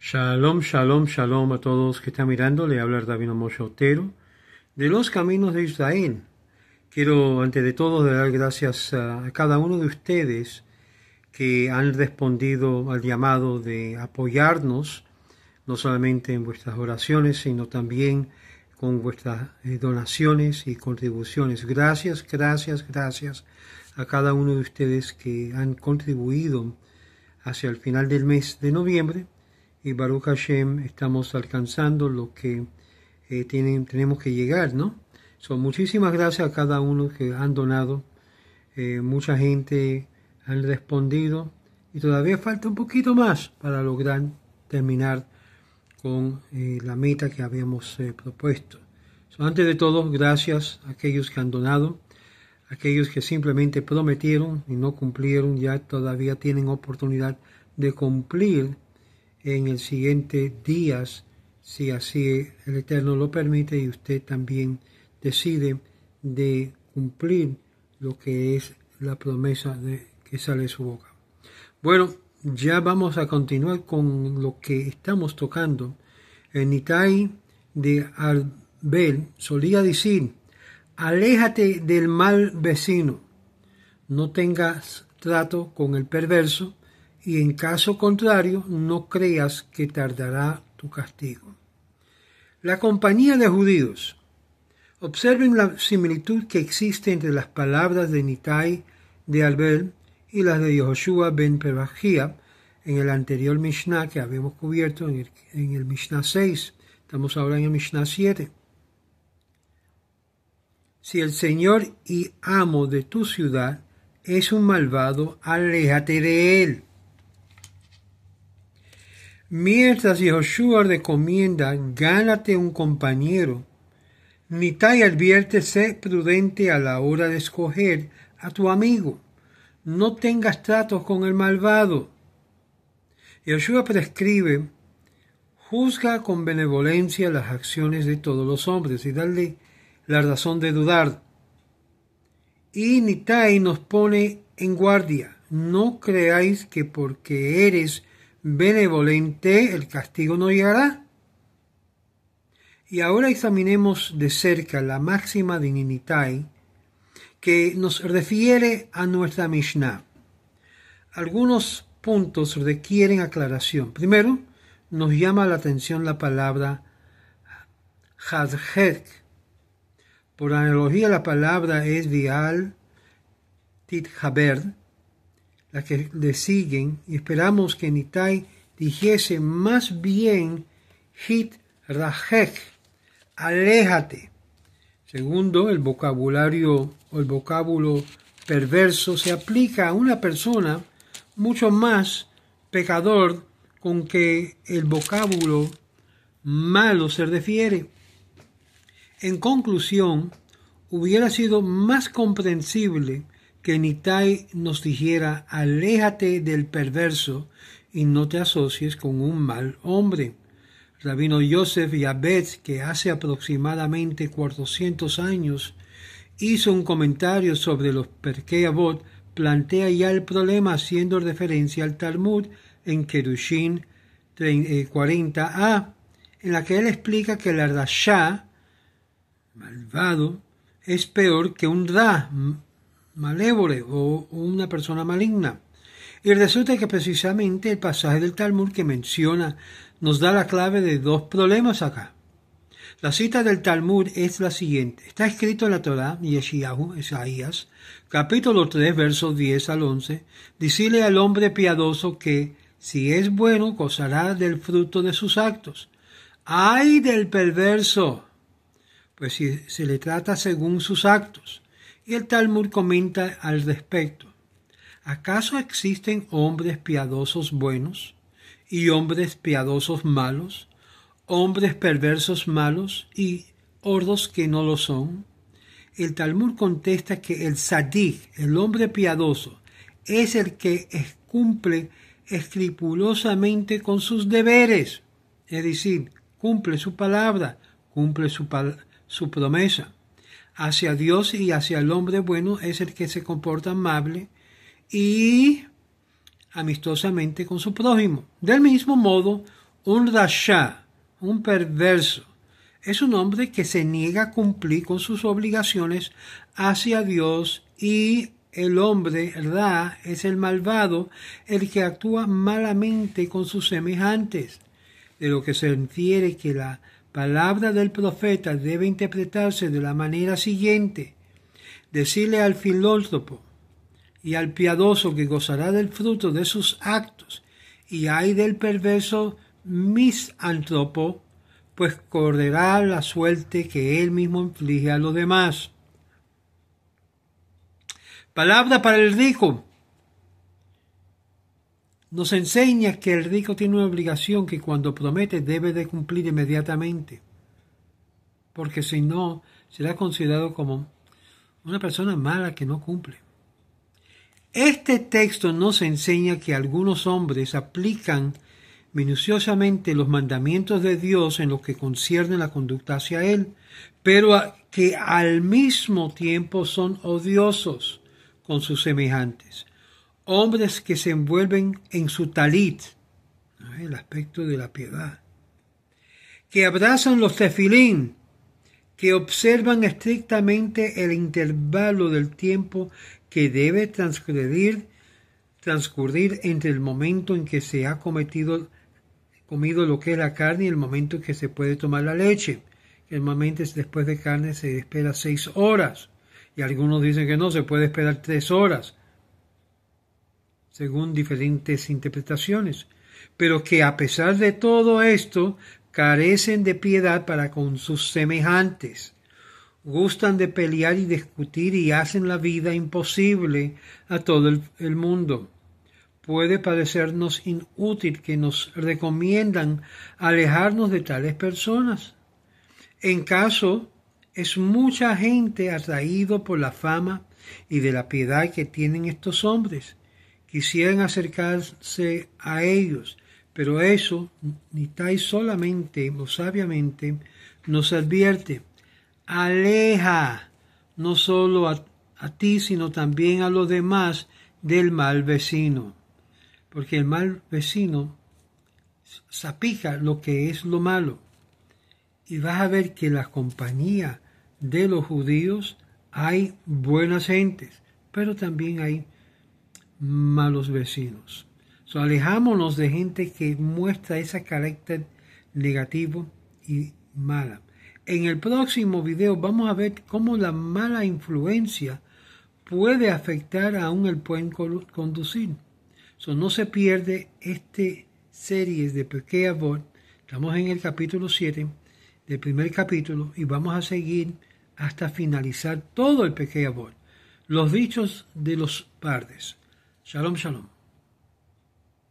Shalom, shalom, shalom a todos que están mirando. Le habla David Moshe Otero de los caminos de Israel. Quiero, ante de todo, dar gracias a cada uno de ustedes que han respondido al llamado de apoyarnos, no solamente en vuestras oraciones, sino también con vuestras eh, donaciones y contribuciones. Gracias, gracias, gracias a cada uno de ustedes que han contribuido hacia el final del mes de noviembre y Baruch Hashem estamos alcanzando lo que eh, tienen, tenemos que llegar, ¿no? Son muchísimas gracias a cada uno que han donado. Eh, mucha gente han respondido y todavía falta un poquito más para lograr terminar con eh, la meta que habíamos propuesto. antes de todo, gracias a aquellos que han donado, aquellos que simplemente prometieron y no cumplieron, ya todavía tienen oportunidad de cumplir en el siguiente días, si así el Eterno lo permite y usted también decide de cumplir lo que es la promesa de, que sale de su boca. Bueno, ya vamos a continuar con lo que estamos tocando. El Nitai de Arbel solía decir, aléjate del mal vecino, no tengas trato con el perverso, y en caso contrario no creas que tardará tu castigo. La compañía de judíos. Observen la similitud que existe entre las palabras de Nitai de Albel y las de Yehoshua ben Perajía en el anterior Mishnah que habíamos cubierto en el, en el Mishnah 6. Estamos ahora en el Mishnah 7. Si el Señor y amo de tu ciudad es un malvado, aléjate de él. Mientras Yehoshua recomienda, gánate un compañero. Nitai advierte, sé prudente a la hora de escoger a tu amigo. No tengas tratos con el malvado. Yeshua prescribe, juzga con benevolencia las acciones de todos los hombres y dale la razón de dudar. Y Nitai nos pone en guardia, no creáis que porque eres benevolente, el castigo no llegará. Y ahora examinemos de cerca la máxima de que nos refiere a nuestra Mishnah. Algunos puntos requieren aclaración. Primero, nos llama la atención la palabra Hazhet. Por analogía, la palabra es vial tithaber, las que le siguen, y esperamos que Nitai dijese más bien hit rajek, aléjate. Segundo, el vocabulario o el vocábulo perverso se aplica a una persona mucho más pecador con que el vocábulo malo se refiere. En conclusión, hubiera sido más comprensible que Nitai nos dijera, aléjate del perverso y no te asocies con un mal hombre. Rabino Yosef Yabetz, que hace aproximadamente 400 años hizo un comentario sobre los Perkei Avot, plantea ya el problema haciendo referencia al Talmud en Kerushin 40a, eh, en la que él explica que el rasha malvado, es peor que un Ra, malévole o una persona maligna. Y resulta que precisamente el pasaje del Talmud que menciona nos da la clave de dos problemas acá. La cita del Talmud es la siguiente. Está escrito en la Torah Yeshiahu, Isaías, capítulo 3, versos 10 al 11, decirle al hombre piadoso que, si es bueno, gozará del fruto de sus actos. ¡Ay del perverso! Pues si se le trata según sus actos. Y el Talmud comenta al respecto. ¿Acaso existen hombres piadosos buenos y hombres piadosos malos, hombres perversos malos y hordos que no lo son? El Talmud contesta que el sadik, el hombre piadoso, es el que cumple escrupulosamente con sus deberes, es decir, cumple su palabra, cumple su promesa hacia Dios y hacia el hombre bueno es el que se comporta amable y amistosamente con su prójimo. Del mismo modo, un rasha, un perverso, es un hombre que se niega a cumplir con sus obligaciones hacia Dios y el hombre, Ra, es el malvado, el que actúa malamente con sus semejantes, de lo que se infiere que la palabra del profeta debe interpretarse de la manera siguiente. Decirle al filósofo y al piadoso que gozará del fruto de sus actos, y hay del perverso misantropo, pues correrá la suerte que él mismo inflige a los demás. Palabra para el rico nos enseña que el rico tiene una obligación que cuando promete debe de cumplir inmediatamente, porque si no, será considerado como una persona mala que no cumple. Este texto nos enseña que algunos hombres aplican minuciosamente los mandamientos de Dios en lo que concierne la conducta hacia Él, pero que al mismo tiempo son odiosos con sus semejantes hombres que se envuelven en su talit, el aspecto de la piedad, que abrazan los tefilín, que observan estrictamente el intervalo del tiempo que debe transcurrir, entre el momento en que se ha comido lo que es la carne y el momento en que se puede tomar la leche. Normalmente después de carne se espera seis horas y algunos dicen que no, se puede esperar tres horas según diferentes interpretaciones, pero que a pesar de todo esto carecen de piedad para con sus semejantes. Gustan de pelear y discutir y hacen la vida imposible a todo el, mundo puede parecernos inútil que nos recomiendan alejarnos de tales personas. En caso, es mucha gente atraído por la fama y de la piedad que tienen estos hombres, quisieran acercarse a ellos, pero eso Nitai solamente o sabiamente nos advierte, aleja no solo a, ti, sino también a los demás del mal vecino, porque el mal vecino sapija lo que es lo malo, y vas a ver que la compañía de los judíos hay buenas gentes, pero también hay malos vecinos. So, alejámonos de gente que muestra ese carácter negativo y mala. En el próximo video vamos a ver cómo la mala influencia puede afectar aún el buen conducir. So, no se pierde este serie de peque Estamos en el capítulo 7 del primer capítulo y vamos a seguir hasta finalizar todo el Pequea Los dichos de los pardes. שלום שלום.